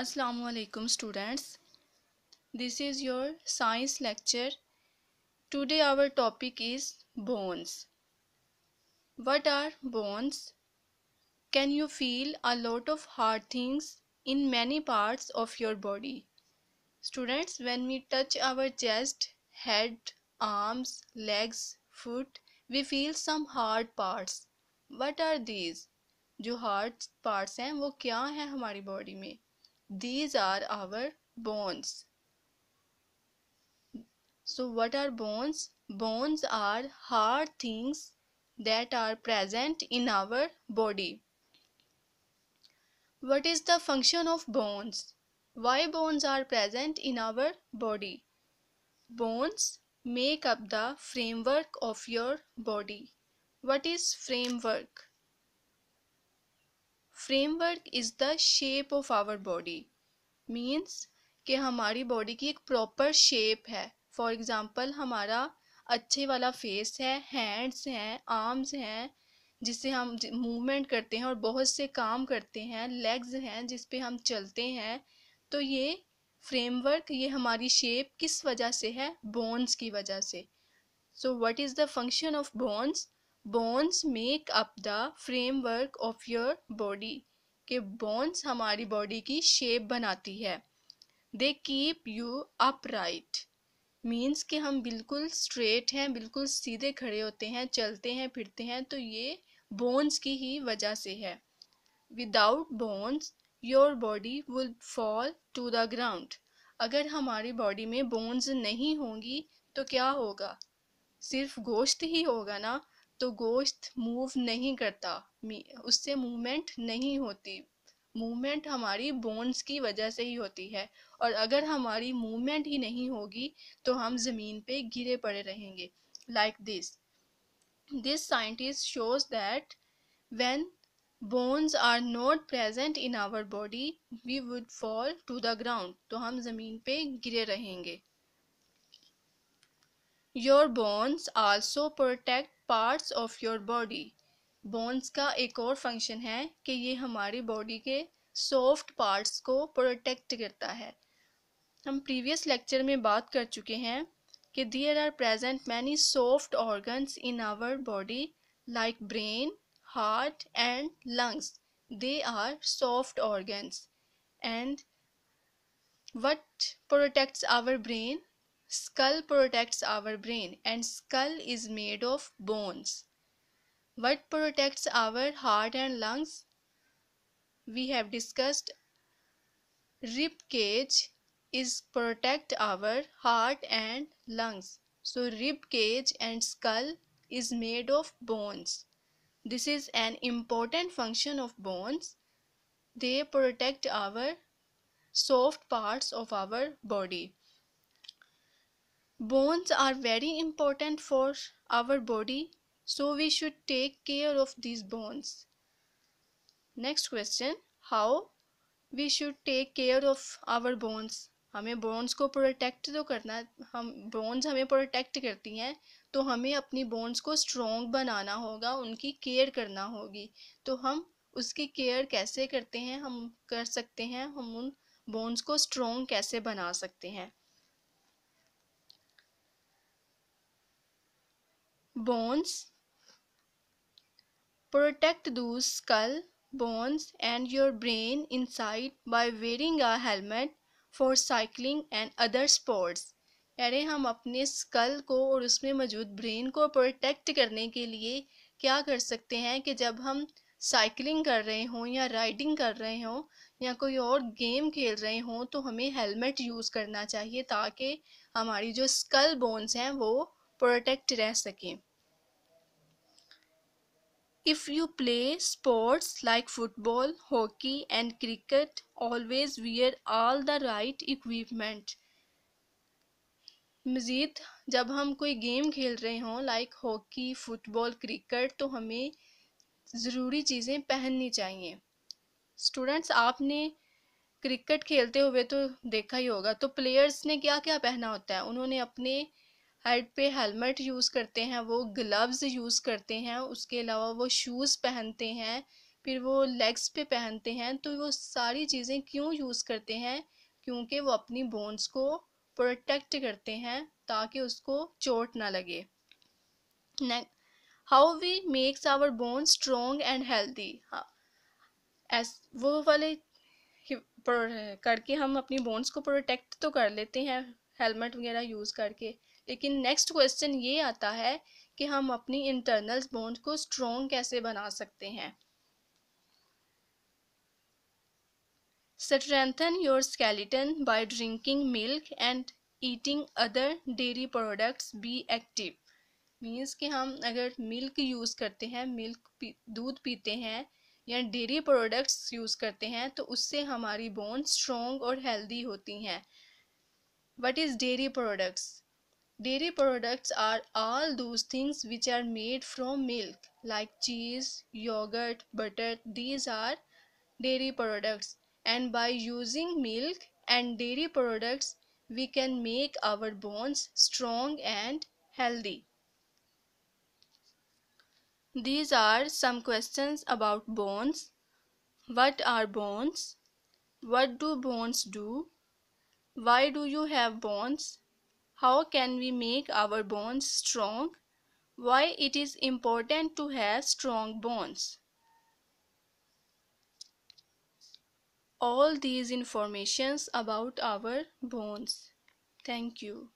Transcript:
असलकम students this is your science lecture today our topic is bones what are bones can you feel a lot of hard things in many parts of your body students when we touch our chest head arms legs foot we feel some hard parts what are these जो hard parts हैं वो क्या हैं हमारी body में These are our bones. So what are bones? Bones are hard things that are present in our body. What is the function of bones? Why bones are present in our body? Bones make up the framework of your body. What is framework? Framework is the shape of our body means कि हमारी body की एक proper shape है for example हमारा अच्छे वाला face है hands हैं आर्म्स हैं जिससे हम मूवमेंट करते हैं और बहुत से काम करते हैं लेग्स हैं जिस पे हम चलते हैं तो ये फ्रेमवर्क ये हमारी शेप किस वजह से है बोन्स की वजह से so what is the function of bones bones make up the framework of your body के बोन्स हमारी बॉडी की शेप बनाती है they keep you upright means कि हम बिल्कुल स्ट्रेट हैं बिल्कुल सीधे खड़े होते हैं चलते हैं फिरते हैं तो ये बोन्स की ही वजह से है without bones your body will fall to the ground अगर हमारी बॉडी में बोन्स नहीं होंगी तो क्या होगा सिर्फ गोश्त ही होगा ना तो गोश्त मूव नहीं करता उससे मूवमेंट नहीं होती मूवमेंट हमारी बोन्स की वजह से ही होती है और अगर हमारी मूवमेंट ही नहीं होगी तो हम ज़मीन पे गिरे पड़े रहेंगे like this this scientist shows that when bones are not present in our body we would fall to the ground तो हम ज़मीन पे गिरे रहेंगे your bones also protect parts of your body bones का एक और फंक्शन है कि ये हमारी बॉडी के सॉफ्ट पार्ट्स को प्रोटेक्ट करता है हम प्रीवियस लेक्चर में बात कर चुके हैं कि there are present many soft organs in our body like brain heart and lungs they are soft organs and what protects our brain Skull protects our brain and skull is made of bones. What protects our heart and lungs? We have discussed rib cage is protect our heart and lungs. So rib cage and skull is made of bones. This is an important function of bones. They protect our soft parts of our body. bones are very important for our body so we should take care of these bones next question how we should take care of our bones हमें bones को protect तो करना हम bones हमें protect करती हैं तो हमें अपनी बोन्स को स्ट्रोंग बनाना होगा उनकी केयर करना होगी तो हम उसकी केयर कैसे करते हैं हम कर सकते हैं हम उन बोन्स को स्ट्रोंग कैसे बना सकते हैं bones protect those skull bones and your brain inside by wearing a helmet for cycling and other sports कह रहे हम अपने स्कल को और उसमें मौजूद ब्रेन को प्रोटेक्ट करने के लिए क्या कर सकते हैं कि जब हम साइकिलिंग कर रहे हों या राइडिंग कर रहे हों या कोई और गेम खेल रहे हों तो हमें हेलमेट यूज़ करना चाहिए ताकि हमारी जो स्कल बोन्स हैं वो प्रोटेक्ट रह सकें If you play sports like football, hockey, and cricket, always wear all the right equipment. मज़ीद जब हम कोई गेम खेल रहे हों लाइक हॉकी फुटबॉल क्रिकेट तो हमें ज़रूरी चीज़ें पहननी चाहिए स्टूडेंट्स आपने क्रिकेट खेलते हुए तो देखा ही होगा तो प्लेयर्स ने क्या क्या पहना होता है उन्होंने अपने हेड पे हेलमेट यूज़ करते हैं वो ग्लव्स यूज़ करते हैं उसके अलावा वो शूज़ पहनते हैं फिर वो लेग्स पे पहनते हैं तो वो सारी चीज़ें क्यों यूज़ करते हैं क्योंकि वो अपनी बोन्स को प्रोटेक्ट करते हैं ताकि उसको चोट ना लगे how we makes our bones strong and healthy वो वाले करके हम अपनी बोन्स को प्रोटेक्ट तो कर लेते हैं हेलमेट वगैरह यूज़ करके लेकिन नेक्स्ट क्वेश्चन ये आता है कि हम अपनी इंटरनल बॉन्ड को स्ट्रॉन्ग कैसे बना सकते हैं strengthen your skeleton by drinking milk and eating other dairy products be active means कि हम अगर मिल्क यूज़ करते हैं मिल्क पी, दूध पीते हैं या डेयरी प्रोडक्ट्स यूज़ करते हैं तो उससे हमारी बोन स्ट्रॉन्ग और हेल्दी होती हैं what is dairy products Dairy products are all those things which are made from milk like cheese, yogurt, butter. These are dairy products and by using milk and dairy products we can make our bones strong and healthy. These are some questions about bones. What are bones? What do bones do? Why do you have bones? How can we make our bones strong? Why it is important to have strong bones? All these informations about our bones. Thank you.